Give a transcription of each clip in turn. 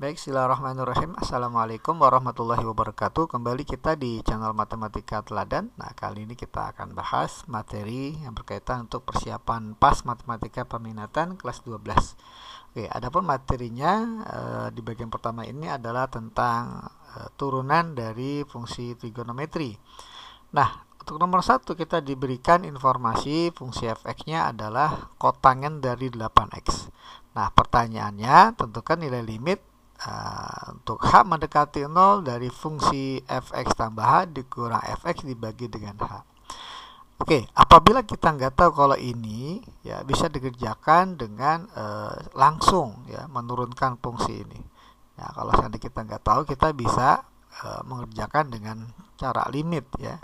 Baik, Bismillahirrahmanirrahim. Assalamualaikum warahmatullahi wabarakatuh. Kembali kita di channel Matematika Teladan. Nah, kali ini kita akan bahas materi yang berkaitan untuk persiapan PAS Matematika Peminatan kelas 12. Oke, adapun materinya e, di bagian pertama ini adalah tentang e, turunan dari fungsi trigonometri. Nah, untuk nomor satu kita diberikan informasi fungsi fx-nya adalah kotangen dari 8x. Nah, pertanyaannya tentukan nilai limit Nah, untuk H mendekati 0 dari fungsi fx tambah H dikurang fx dibagi dengan H. Oke, apabila kita nggak tahu kalau ini ya bisa dikerjakan dengan e, langsung ya menurunkan fungsi ini. Nah, kalau seandainya kita nggak tahu kita bisa e, mengerjakan dengan cara limit ya.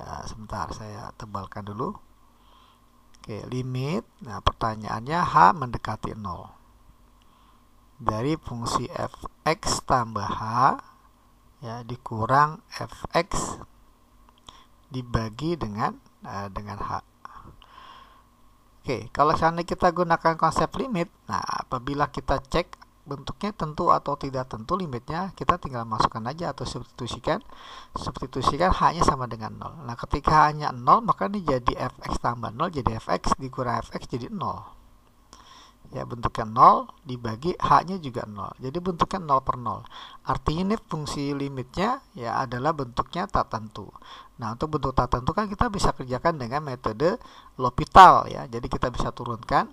ya. Sebentar saya tebalkan dulu. Oke, limit. Nah, pertanyaannya H mendekati 0 dari fungsi fx tambah h ya dikurang fx dibagi dengan uh, dengan h. Oke, kalau seandainya kita gunakan konsep limit, nah apabila kita cek bentuknya tentu atau tidak tentu limitnya, kita tinggal masukkan aja atau substitusikan. Substitusikan hanya sama dengan nol Nah, ketika hanya nya 0, maka ini jadi fx tambah nol jadi fx dikurang fx jadi nol ya bentuknya 0 dibagi h-nya juga 0 jadi bentuknya 0 per 0 artinya ini fungsi limitnya ya adalah bentuknya tak tentu nah untuk bentuk tak tentu kan kita bisa kerjakan dengan metode L'Hopital ya jadi kita bisa turunkan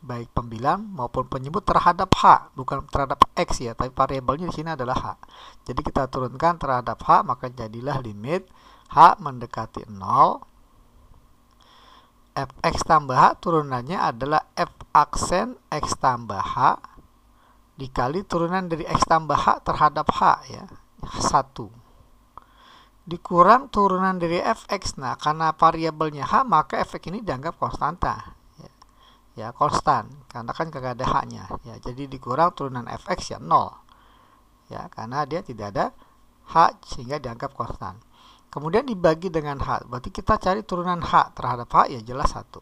baik pembilang maupun penyebut terhadap h bukan terhadap x ya tapi variabelnya di sini adalah h jadi kita turunkan terhadap h maka jadilah limit h mendekati 0 fx tambah h turunannya adalah f aksen X tambah H dikali turunan dari X tambah H terhadap H ya, satu Dikurang turunan dari Fx, nah karena variabelnya H maka Fx ini dianggap konstanta. Ya, ya konstan, karena kan kagak ada H-nya. Ya, jadi dikurang turunan Fx ya nol Ya, karena dia tidak ada H sehingga dianggap konstan. Kemudian dibagi dengan H, berarti kita cari turunan H terhadap H ya jelas satu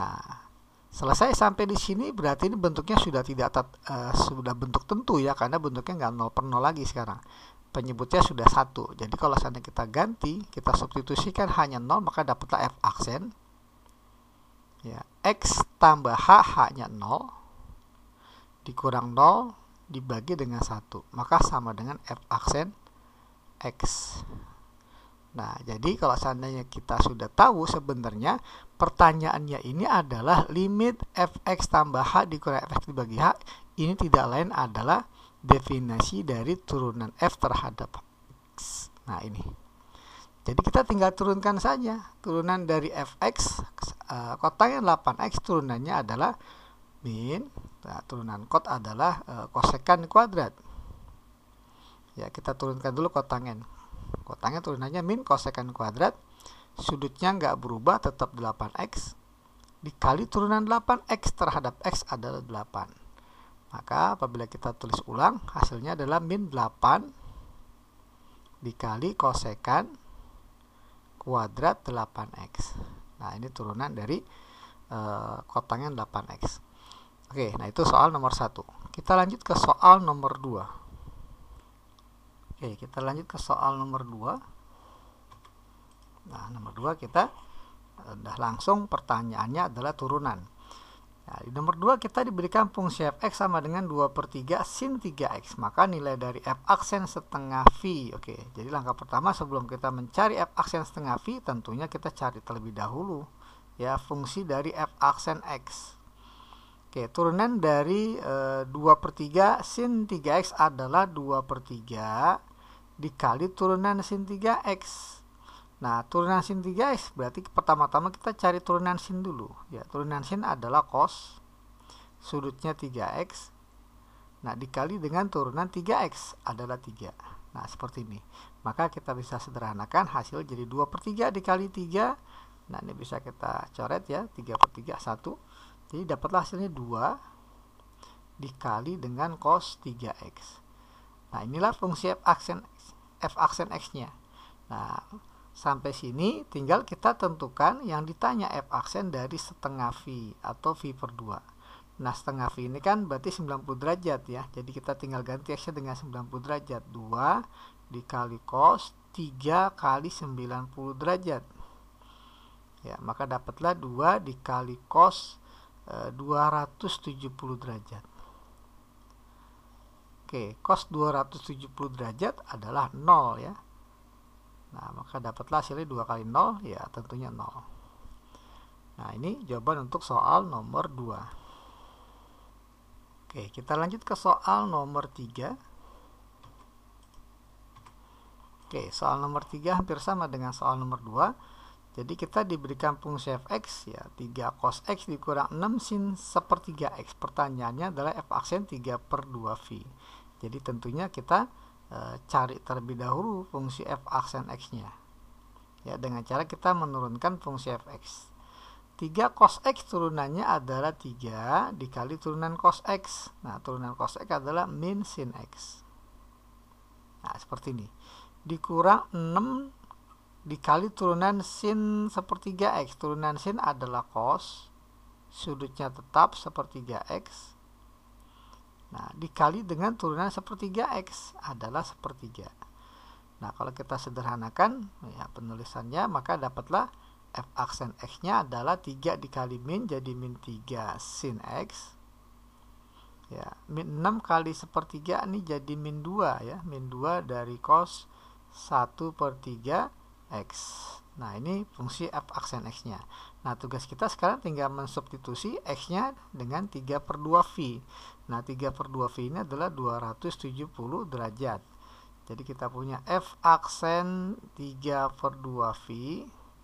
Nah, Selesai sampai di sini berarti ini bentuknya sudah tidak tet, uh, sudah bentuk tentu ya karena bentuknya nggak nol per nol lagi sekarang. Penyebutnya sudah satu. Jadi kalau seandainya kita ganti, kita substitusikan hanya nol maka dapatlah f aksen. Ya, x tambah h h-nya nol dikurang nol dibagi dengan satu maka sama dengan f aksen x Nah, jadi kalau seandainya kita sudah tahu sebenarnya pertanyaannya ini adalah limit fx tambah h dikurang fx dibagi h ini tidak lain adalah definisi dari turunan f terhadap x. Nah, ini. Jadi kita tinggal turunkan saja turunan dari fx eh, kotanya 8x turunannya adalah min nah, turunan kot adalah eh, kosekan kuadrat. Ya, kita turunkan dulu kotangen kotanya tulisannya min kosekan kuadrat. Sudutnya nggak berubah tetap 8x. Dikali turunan 8x terhadap x adalah 8. Maka apabila kita tulis ulang hasilnya adalah min 8 dikali kosekan kuadrat 8x. Nah ini turunan dari e, eh, kotangnya 8x. Oke, nah itu soal nomor 1. Kita lanjut ke soal nomor 2. Oke, kita lanjut ke soal nomor 2. Nah, nomor 2 kita udah eh, langsung pertanyaannya adalah turunan. Nah, di nomor 2 kita diberikan fungsi fx sama dengan 2 per 3 sin 3x. Maka nilai dari f aksen setengah v. Oke, jadi langkah pertama sebelum kita mencari f aksen setengah v, tentunya kita cari terlebih dahulu ya fungsi dari f aksen x. Oke, turunan dari e, eh, 2 per 3 sin 3x adalah 2 per 3 dikali turunan sin 3x. Nah, turunan sin 3x berarti pertama-tama kita cari turunan sin dulu. Ya, turunan sin adalah cos, sudutnya 3x. Nah, dikali dengan turunan 3x adalah 3. Nah, seperti ini. Maka kita bisa sederhanakan hasil jadi 2 per 3 dikali 3. Nah, ini bisa kita coret ya, 3 per 3, 1. Jadi dapatlah hasilnya 2 dikali dengan cos 3x. Nah, inilah fungsi f aksen x, f aksen x-nya. Nah, sampai sini tinggal kita tentukan yang ditanya f aksen dari setengah v atau v per 2. Nah, setengah v ini kan berarti 90 derajat ya. Jadi kita tinggal ganti x-nya dengan 90 derajat. 2 dikali cos 3 kali 90 derajat. Ya, maka dapatlah 2 dikali cos 270 eh, derajat. Oke, cos 270 derajat adalah 0 ya. Nah, maka dapatlah hasilnya 2 kali 0, ya tentunya 0. Nah, ini jawaban untuk soal nomor 2. Oke, kita lanjut ke soal nomor 3. Oke, soal nomor 3 hampir sama dengan soal nomor 2 jadi kita diberikan fungsi fx ya 3 cos x dikurang 6 sin sepertiga x. Pertanyaannya adalah f aksen 3 per 2 v. Jadi tentunya kita e, cari terlebih dahulu fungsi f aksen x-nya. Ya, dengan cara kita menurunkan fungsi fx. 3 cos x turunannya adalah 3 dikali turunan cos x. Nah, turunan cos x adalah min sin x. Nah, seperti ini. Dikurang 6 dikali turunan sin sepertiga x. Turunan sin adalah cos, sudutnya tetap sepertiga x. Nah, dikali dengan turunan sepertiga x adalah sepertiga. Nah, kalau kita sederhanakan ya penulisannya maka dapatlah f aksen x-nya adalah 3 dikali min jadi min 3 sin x. Ya, min 6 kali sepertiga ini jadi min 2 ya, min 2 dari cos 1 per 3 X nah ini fungsi f aksen X nya nah tugas kita sekarang tinggal mensubstitusi X nya dengan 3 per 2 V nah 3 per 2 V ini adalah 270 derajat jadi kita punya f aksen 3 per 2 V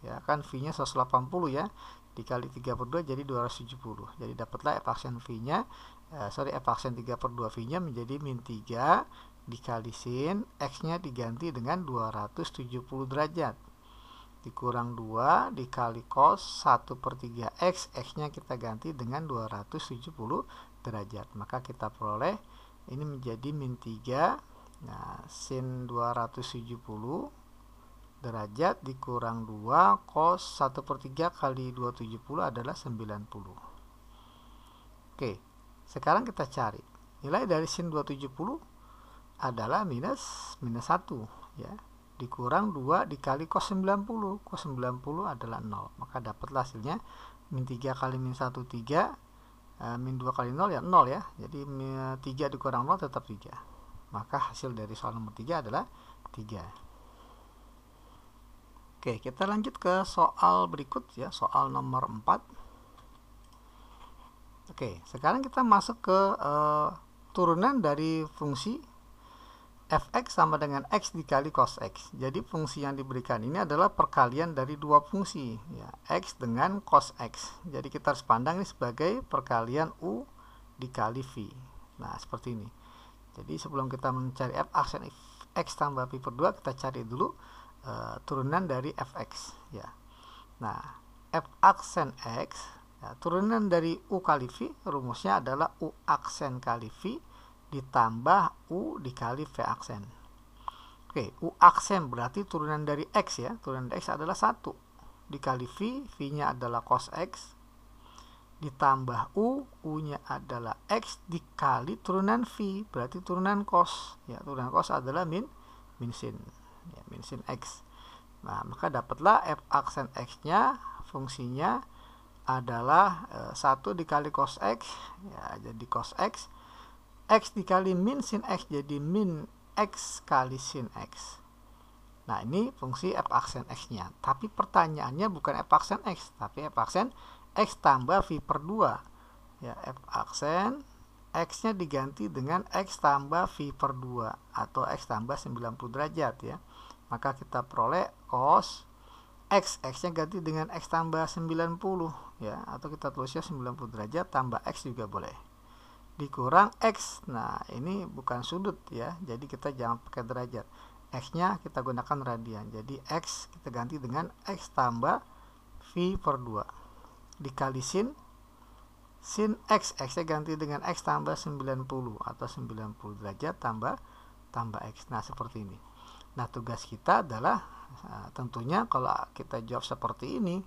ya kan V nya 180 ya dikali 3 per 2 jadi 270 jadi dapatlah f aksen V nya eh, sorry f aksen 3 per 2 V nya menjadi min 3 dikali sin x-nya diganti dengan 270 derajat dikurang 2 dikali cos 1 per 3x x-nya kita ganti dengan 270 derajat maka kita peroleh ini menjadi min 3 nah, sin 270 derajat dikurang 2 cos 1 per 3 kali 270 adalah 90 oke sekarang kita cari nilai dari sin 270 adalah minus minus 1 ya dikurang 2 dikali cos 90 cos 90 adalah 0 maka dapatlah hasilnya min 3 kali min 1 3 e, min 2 kali 0 ya 0 ya jadi 3 dikurang 0 tetap 3 maka hasil dari soal nomor 3 adalah 3 oke kita lanjut ke soal berikut ya soal nomor 4 oke sekarang kita masuk ke e, turunan dari fungsi fx sama dengan x dikali cos x. Jadi fungsi yang diberikan ini adalah perkalian dari dua fungsi, ya, x dengan cos x. Jadi kita harus pandang ini sebagai perkalian u dikali v. Nah, seperti ini. Jadi sebelum kita mencari f aksen x tambah pi per 2, kita cari dulu uh, turunan dari fx, ya. Nah, f aksen x, ya, turunan dari u kali v, rumusnya adalah u aksen kali v ditambah U dikali V aksen. Oke, U aksen berarti turunan dari X ya. Turunan dari X adalah 1. Dikali V, V-nya adalah cos X. Ditambah U, U-nya adalah X dikali turunan V. Berarti turunan cos. Ya, turunan cos adalah min, min sin. Ya, min sin X. Nah, maka dapatlah F aksen X-nya fungsinya adalah e, eh, 1 dikali cos X, ya, jadi cos X X dikali min sin X jadi min X kali sin X. Nah, ini fungsi f aksen x-nya. Tapi pertanyaannya bukan f aksen x, tapi f aksen x tambah v per 2. Ya, f aksen x-nya diganti dengan x tambah v per 2 atau x tambah 90 derajat ya. Maka kita peroleh cos x, x-nya ganti dengan x tambah 90 ya atau kita tulisnya 90 derajat tambah x juga boleh dikurang X. Nah, ini bukan sudut ya. Jadi kita jangan pakai derajat. X-nya kita gunakan radian. Jadi X kita ganti dengan X tambah V per 2. Dikali sin. Sin X. X-nya ganti dengan X tambah 90 atau 90 derajat tambah tambah X. Nah, seperti ini. Nah, tugas kita adalah eh, tentunya kalau kita jawab seperti ini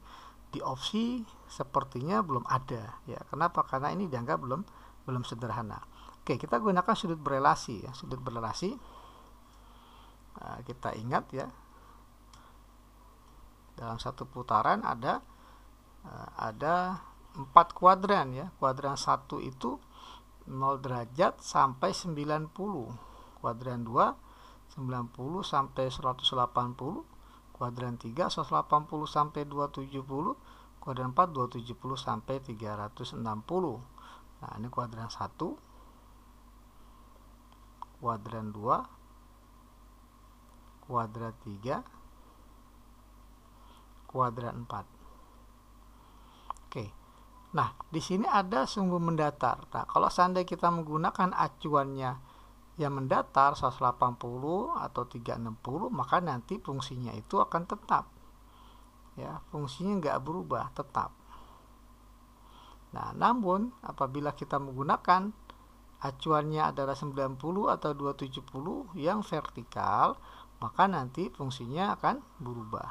di opsi sepertinya belum ada ya. Kenapa? Karena ini dianggap belum belum sederhana. Oke, kita gunakan sudut berelasi ya, sudut berelasi. Nah, kita ingat ya, dalam satu putaran ada eh, ada 4 kuadran ya. Kuadran 1 itu 0 derajat sampai 90. Kuadran 2 90 sampai 180. Kuadran 3 180 sampai 270. Kuadran 4 270 sampai 360 nah ini kuadran 1 kuadran 2 kuadran 3 kuadran 4 oke nah di sini ada sumbu mendatar nah kalau seandainya kita menggunakan acuannya yang mendatar 180 atau 360 maka nanti fungsinya itu akan tetap ya fungsinya nggak berubah tetap Nah, namun apabila kita menggunakan acuannya adalah 90 atau 270 yang vertikal, maka nanti fungsinya akan berubah.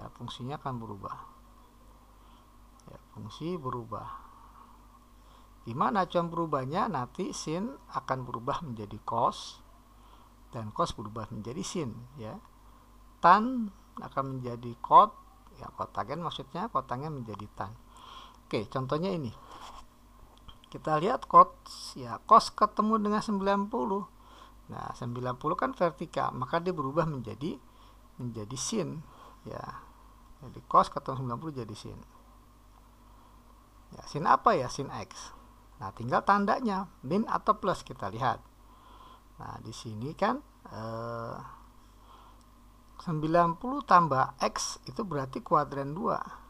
Ya, fungsinya akan berubah. Ya, fungsi berubah. Gimana acuan berubahnya? Nanti sin akan berubah menjadi cos dan cos berubah menjadi sin, ya. Tan akan menjadi cot, ya kotangen maksudnya kotangen menjadi tan Oke, contohnya ini. Kita lihat cos ya, cos ketemu dengan 90. Nah, 90 kan vertikal, maka dia berubah menjadi menjadi sin ya. Jadi cos ketemu 90 jadi sin. Ya, sin apa ya? Sin x. Nah, tinggal tandanya min atau plus kita lihat. Nah, di sini kan eh, 90 tambah x itu berarti kuadran 2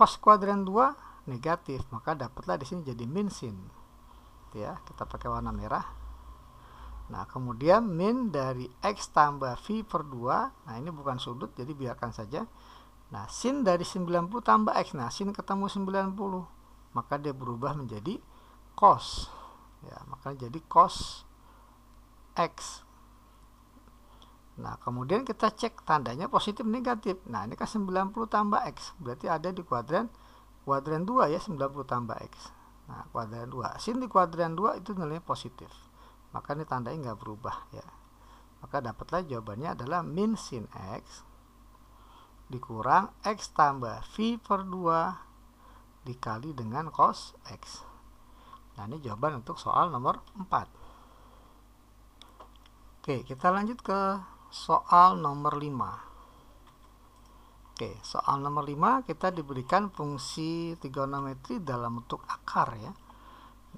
cos kuadran 2 negatif maka dapatlah di sini jadi min sin gitu ya kita pakai warna merah nah kemudian min dari x tambah v per 2 nah ini bukan sudut jadi biarkan saja nah sin dari 90 tambah x nah sin ketemu 90 maka dia berubah menjadi cos ya maka jadi cos x Nah, kemudian kita cek tandanya positif negatif. Nah, ini kan 90 tambah X. Berarti ada di kuadran kuadran 2 ya, 90 tambah X. Nah, kuadran 2. Sin di kuadran 2 itu nilainya positif. Maka ini tandanya nggak berubah ya. Maka dapatlah jawabannya adalah min sin X dikurang X tambah V per 2 dikali dengan cos X. Nah, ini jawaban untuk soal nomor 4. Oke, kita lanjut ke soal nomor 5. Oke, soal nomor 5 kita diberikan fungsi trigonometri dalam bentuk akar ya.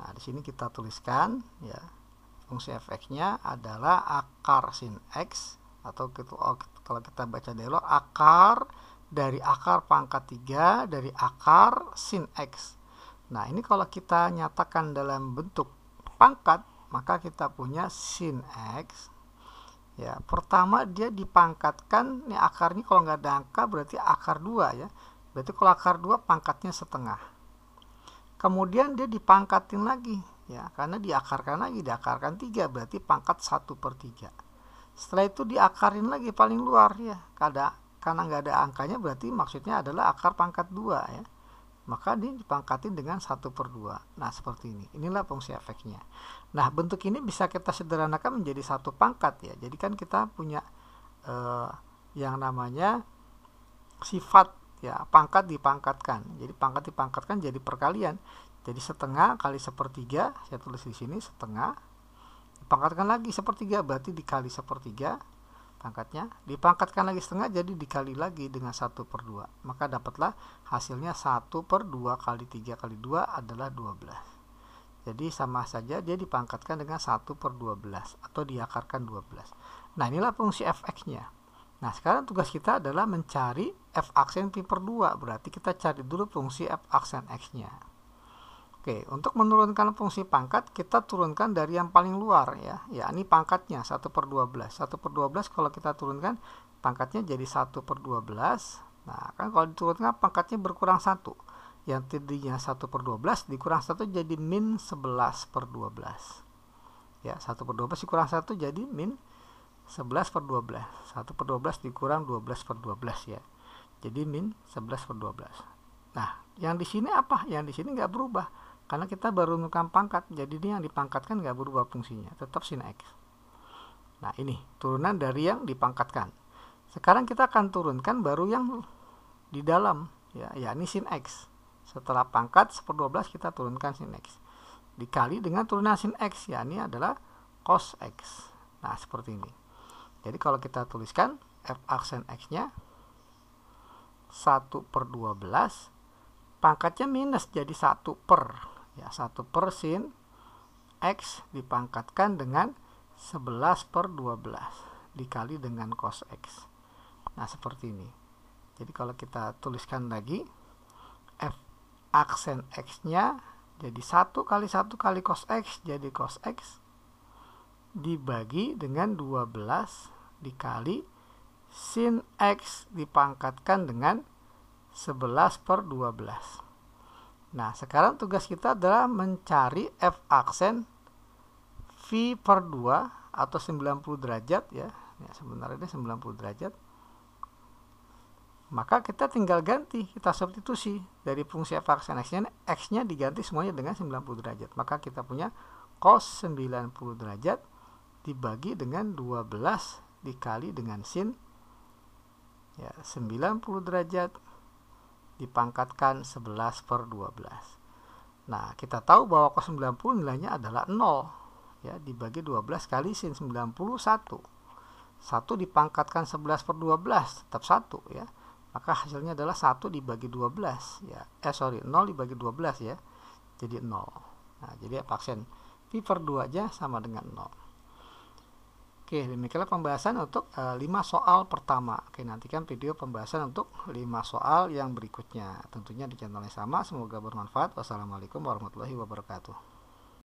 Nah, di sini kita tuliskan ya. Fungsi fx-nya adalah akar sin x atau gitu, kalau kita baca dulu akar dari akar pangkat 3 dari akar sin x. Nah, ini kalau kita nyatakan dalam bentuk pangkat, maka kita punya sin x ya pertama dia dipangkatkan ini akarnya kalau nggak ada angka berarti akar dua ya berarti kalau akar dua pangkatnya setengah kemudian dia dipangkatin lagi ya karena diakarkan lagi diakarkan tiga berarti pangkat satu per tiga setelah itu diakarin lagi paling luar ya karena karena nggak ada angkanya berarti maksudnya adalah akar pangkat dua ya maka dia dipangkatin dengan satu per dua. nah seperti ini inilah fungsi efeknya nah bentuk ini bisa kita sederhanakan menjadi satu pangkat ya jadi kan kita punya eh, yang namanya sifat ya pangkat dipangkatkan jadi pangkat dipangkatkan jadi perkalian jadi setengah kali sepertiga saya tulis di sini setengah dipangkatkan lagi sepertiga berarti dikali sepertiga pangkatnya dipangkatkan lagi setengah jadi dikali lagi dengan 1 per 2 maka dapatlah hasilnya 1 per 2 kali 3 kali 2 adalah 12 jadi sama saja dia dipangkatkan dengan 1 per 12 atau diakarkan 12 nah inilah fungsi fx nya nah sekarang tugas kita adalah mencari f aksen pi per 2 berarti kita cari dulu fungsi f aksen x nya Oke, untuk menurunkan fungsi pangkat, kita turunkan dari yang paling luar ya. Ya, ini pangkatnya 1 per 12. 1 per 12 kalau kita turunkan, pangkatnya jadi 1 per 12. Nah, kan kalau diturunkan pangkatnya berkurang 1. Yang tadinya 1 per 12 dikurang 1 jadi min 11 per 12. Ya, 1 per 12 dikurang 1 jadi min 11 per 12. 1 per 12 dikurang 12 per 12 ya. Jadi min 11 per 12. Nah, yang di sini apa? Yang di sini nggak berubah karena kita baru menemukan pangkat jadi ini yang dipangkatkan nggak berubah fungsinya tetap sin x nah ini turunan dari yang dipangkatkan sekarang kita akan turunkan baru yang di dalam ya yakni sin x setelah pangkat 1 12 kita turunkan sin x dikali dengan turunan sin x ya ini adalah cos x nah seperti ini jadi kalau kita tuliskan f aksen x nya 1 per 12 pangkatnya minus jadi 1 per ya satu per sin X dipangkatkan dengan 11 per 12 dikali dengan cos X nah seperti ini jadi kalau kita tuliskan lagi F aksen X nya jadi satu kali satu kali cos X jadi cos X dibagi dengan 12 dikali sin X dipangkatkan dengan 11 per 12 Nah, sekarang tugas kita adalah mencari F aksen V per 2 atau 90 derajat ya. ya sebenarnya ini 90 derajat. Maka kita tinggal ganti, kita substitusi dari fungsi F aksen X-nya, X-nya diganti semuanya dengan 90 derajat. Maka kita punya cos 90 derajat dibagi dengan 12 dikali dengan sin ya, 90 derajat dipangkatkan 11 per 12. Nah, kita tahu bahwa cos 90 nilainya adalah 0. Ya, dibagi 12 kali sin 90, 1. 1 dipangkatkan 11 per 12, tetap 1 ya. Maka hasilnya adalah 1 dibagi 12 ya. Eh, sorry, 0 dibagi 12 ya. Jadi 0. Nah, jadi ya, vaksin P per 2 aja sama dengan 0. Oke, demikianlah pembahasan untuk e, eh, 5 soal pertama. Oke, nantikan video pembahasan untuk 5 soal yang berikutnya. Tentunya di channel yang sama, semoga bermanfaat. Wassalamualaikum warahmatullahi wabarakatuh.